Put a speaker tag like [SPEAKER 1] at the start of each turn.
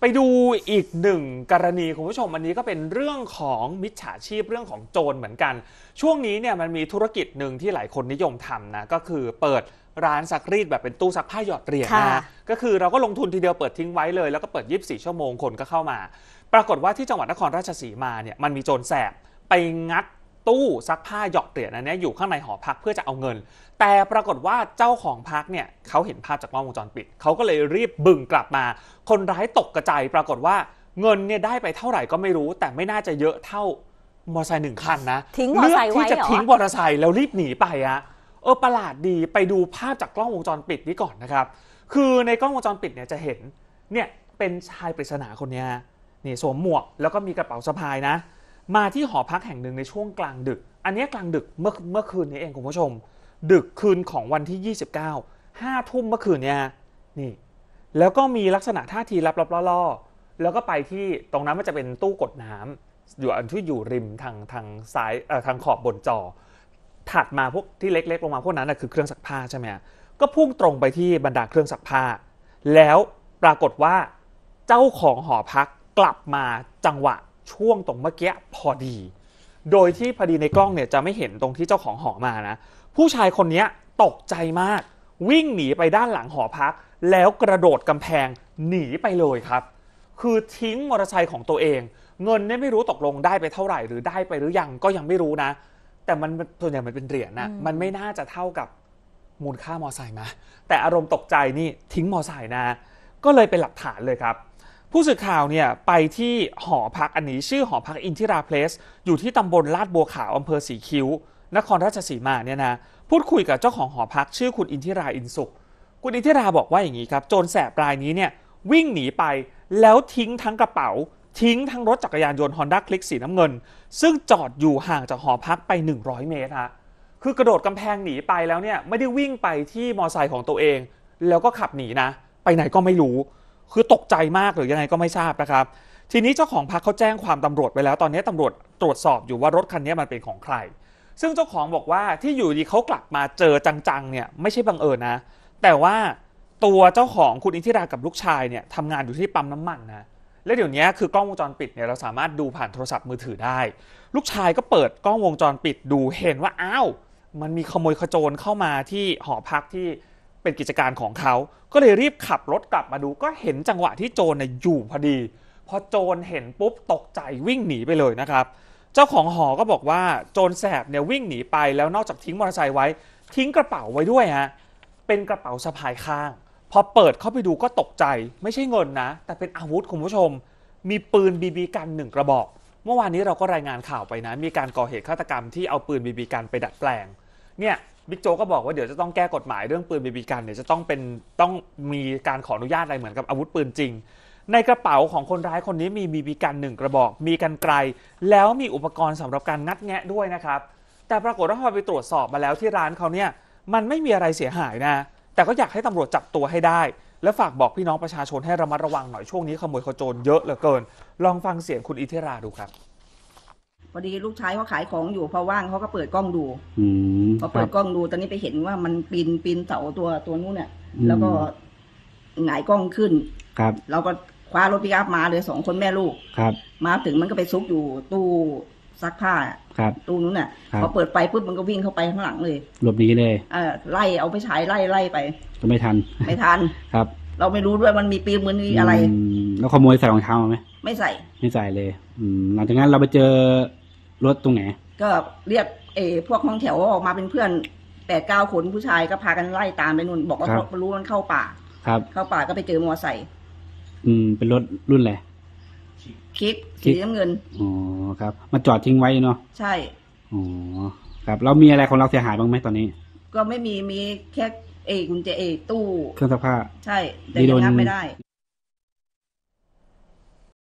[SPEAKER 1] ไปดูอีกหนึ่งกรณีคุณผู้ชมอันนี้ก็เป็นเรื่องของมิจฉาชีพเรื่องของโจรเหมือนกัน ช่วงนี้เนี่ยมันมีธุรกิจหนึ่งที่หลายคนนิยมทำนะก็คือเปิดร้านซักรีดแบบเป็นตู้ซักผ้าหยอดเหรียญนะก็คือเราก็ลงทุนทีเดียวเปิดทิ้งไว้เลย แล้วก็เปิด24ชั่วโมงคนก็เข้ามา ปรากฏว่าที่จังหวัดนครราชสีมาเนี่ยมันมีโจรแสบไปงัดตู้ซักผ้าหยอกเหรียญอันนี้อยู่ข้างในหอพักเพื่อจะเอาเงิน แต่ปรากฏว่าเจ้าของพักเนี่ยเขาเห็นภาพจากกล้องวงจรปิด เขาก็เลยรีบบึงกลับมา คนร้ายตกกระจายปรากฏว่าเงินเนี่ยได้ไปเท่าไหร่ก็ไม่รู้ แต่ไม่น่าจะเยอะเท่ามอเตอร์ไซค์หนึ่งคันนะทิ้งมอเตอร์ไซค์ไว้ที่จะทิ้งมอเตอร์ไซค์แล้วรีบหนีไปอะเออประหลาดดีไปดูภาพจากกล้องวงจรปิดนี้ก่อนนะครับ คือในกล้องวงจรปิดเนี่ยจะเห็นเนี่ยเป็นชายปริศนาคนนี้นี่สวมหมวกแล้วก็มีกระเป๋าสะพายนะมาที่หอพักแห่งหนึ่งในช่วงกลางดึก อันนี้กลางดึกเมื่อเมื่อคืนนี้เองคุณผู้ชม ดึกคืนของวันที่ 29 5ทุ่มเมื่อคืนเนี่ยนี่ แล้วก็มีลักษณะท่าทีรับรับล่อๆแล้วก็ไปที่ตรงนั้นมันจะเป็นตู้กดน้ำ อยู่อันที่อยู่ริมทางทางซ้ายเอ่อทางขอบบนจอ ถัดมาพวกที่เล็กๆลงมาพวกนั้นนะคือเครื่องซักผ้าใช่ไหมก็พุ่งตรงไปที่บรรดาเครื่องซักผ้า แล้วปรากฏว่าเจ้าของหอพักกลับมาจังหวะช่วงตรงเมื่อกี้พอดี โดยที่พอดีในกล้องเนี่ยจะไม่เห็นตรงที่เจ้าของหอมานะ ผู้ชายคนนี้ตกใจมาก วิ่งหนีไปด้านหลังหอพัก แล้วกระโดดกำแพงหนีไปเลยครับ คือทิ้งมอเตอร์ไซค์ของตัวเอง เงินเนี่ยไม่รู้ตกลงได้ไปเท่าไหร่หรือได้ไปหรือยังก็ยังไม่รู้นะ แต่มันส่วนใหญ่มันเป็นเหรียญนะมันไม่น่าจะเท่ากับมูลค่ามอไซค์นะแต่อารมณ์ตกใจนี่ทิ้งมอไซค์นะ ก็เลยเป็นหลักฐานเลยครับผู้สื่อข่าวเนี่ยไปที่หอพักอันนี้ชื่อหอพักอินทิราเพลส อยู่ที่ตำบลลาดบัวขาวอำเภอสีคิ้ว นครราชสีมาเนี่ยนะพูดคุยกับเจ้าของหอพักชื่อคุณอินทิราอินสุข คุณอินทิราบอกว่าอย่างนี้ครับโจรแสบรายนี้เนี่ยวิ่งหนีไปแล้วทิ้งทั้งกระเป๋า ทิ้งทั้งรถจักรยานยนต์ฮอนด้าคลิกสีน้ำเงิน ซึ่งจอดอยู่ห่างจากหอพักไป 100 เมตรฮะคือกระโดดกำแพงหนีไปแล้วเนี่ยไม่ได้วิ่งไปที่มอไซค์ของตัวเอง แล้วก็ขับหนีนะ ไปไหนก็ไม่รู้คือตกใจมากหรือยังไงก็ไม่ทราบนะครับ ทีนี้เจ้าของพักเขาแจ้งความตำรวจไปแล้วตอนนี้ตำรวจตรวจสอบอยู่ว่ารถคันนี้มันเป็นของใคร ซึ่งเจ้าของบอกว่าที่อยู่ดีเขากลับมาเจอจังๆเนี่ยไม่ใช่บังเอิญนะ แต่ว่า ตัวเจ้าของคุณอินทิรากับลูกชายเนี่ยทำงานอยู่ที่ปั๊มน้ำมันนะ และเดี๋ยวนี้คือกล้องวงจรปิดเนี่ยเราสามารถดูผ่านโทรศัพท์มือถือได้ ลูกชายก็เปิดกล้องวงจรปิดดูเห็นว่าอ้าว มันมีขโมยขโจรเข้ามาที่หอพักที่เป็นกิจการของเขาก็เลยรีบขับรถกลับมาดูก็เห็นจังหวะที่โจรเนี่ยอยู่พอดี พอโจรเห็นปุ๊บตกใจวิ่งหนีไปเลยนะครับ เจ้าของหอก็บอกว่าโจรแสบเนี่ยวิ่งหนีไปแล้วนอกจากทิ้งมอเตอร์ไซค์ไว้ ทิ้งกระเป๋าไว้ด้วยฮะ เป็นกระเป๋าสะพายข้าง พอเปิดเข้าไปดูก็ตกใจ ไม่ใช่เงินนะ แต่เป็นอาวุธคุณผู้ชม มีปืนบีบีกันหนึ่งกระบอก เมื่อวานนี้เราก็รายงานข่าวไปนะ มีการก่อเหตุฆาตกรรมที่เอาปืนบีบีกันไปดัดแปลงเนี่ยบิ๊กโจก็บอกว่าเดี๋ยวจะต้องแก้กฎหมายเรื่องปืนบีบีกันเนี่ยจะต้องเป็นต้องมีการขออนุญาตอะไรเหมือนกับอาวุธปืนจริง ในกระเป๋าของคนร้ายคนนี้มีบีบีกันหนึ่งกระบอกมีกันไกล แล้วมีอุปกรณ์สำหรับการงัดแงะด้วยนะครับ แต่ปรากฏว่าพอไปตรวจสอบมาแล้วที่ร้านเขาเนี่ยมันไม่มีอะไรเสียหายนะ แต่ก็อยากให้ตำรวจจับตัวให้ได้ และฝากบอกพี่น้องประชาชนให้ระมัดระวังหน่อยช่วงนี้ขโมยขโจรเยอะเหลือเกิน ลองฟังเสียงคุณอิทิราดูครับ
[SPEAKER 2] พอดีลูกชายเขาขายของอยู่พอว่างเขาก็เปิดกล้องดู
[SPEAKER 1] อพอเปิดกล้อง
[SPEAKER 2] ดูตอนนี้ไปเห็นว่ามันปีนปีนเสาตัวตัวนู้นเนี่ย แล้วก็หงายกล้องขึ้น ครับ เราก็คว้ารถปิกอัพมาเลยสองคนแม่ลูกครับ มาถึงมันก็ไปซุกอยู่ตู้ซักผ้าครับ ตู้นู้นเนี่ยพอเปิดไฟปุ๊บมันก็วิ่งเข้าไปข้างหลังเลยหลบหนีเลย เออไล่เอาไปฉายไล่ไล่ไปก็ไม่ทันไม่ทันครับ เราไม่รู้ด้วยมันมีปีนมอนมีอะไร
[SPEAKER 1] แล้วขโมยใส่รองเท้าไหมไม่ใส่ไม่ใส่เลย อืมหลังจากนั้นเราไปเจอรถตรงไหน
[SPEAKER 2] ก็เรียกเอพวกห้องแถวออกมาเป็นเพื่อนแปดเก้าคนผู้ชายก็พากันไล่ตามไปนู่น บอกว่ารับรู้มันเข้าป่าครับ เข้าป่าก็ไปเจอมอไซค์
[SPEAKER 1] อืม เป็นรถรุ่นอะไร
[SPEAKER 2] คลิกสีน้ำเงิน
[SPEAKER 1] อ๋อครับมาจอดทิ้งไว้เนาะใช่อ๋อครับแล้วมีอะไรของเราเสียหายบ้างไหมตอนนี้
[SPEAKER 2] ก็ไม่มีมีแค่เอกุญแจเออตู้เครื่องสักผ้า ใช่แต่ียัโดงนงัไม่ได้